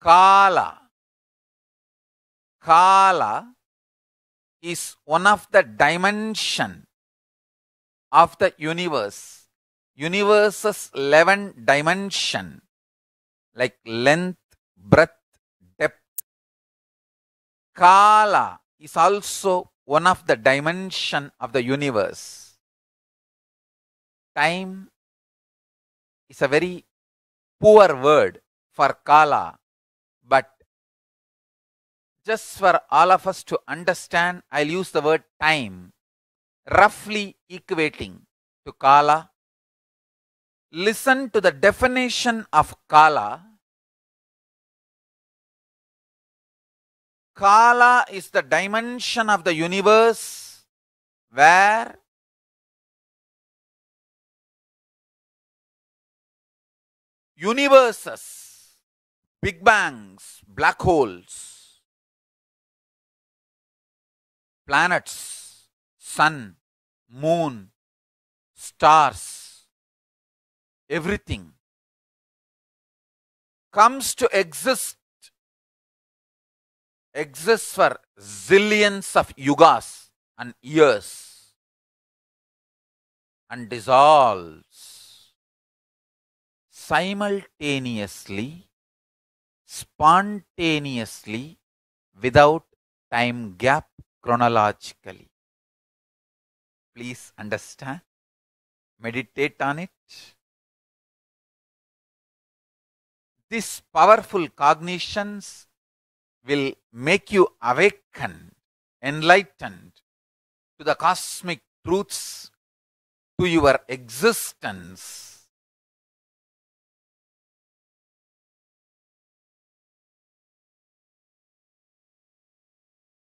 Kala. Kala is one of the dimension of the universe. Universe's 11 dimension like length, breadth, depth. Kala is also one of the dimension of the universe. Time is a very poor word for Kala just for all of us to understand, I'll use the word time, roughly equating to Kala. Listen to the definition of Kala. Kala is the dimension of the universe where universes, big bangs, black holes, planets, sun, moon, stars, everything comes to exist, exists for zillions of yugas and years and dissolves simultaneously, spontaneously without time gap chronologically. Please understand, meditate on it. This powerful cognitions will make you awakened, enlightened to the cosmic truths, to your existence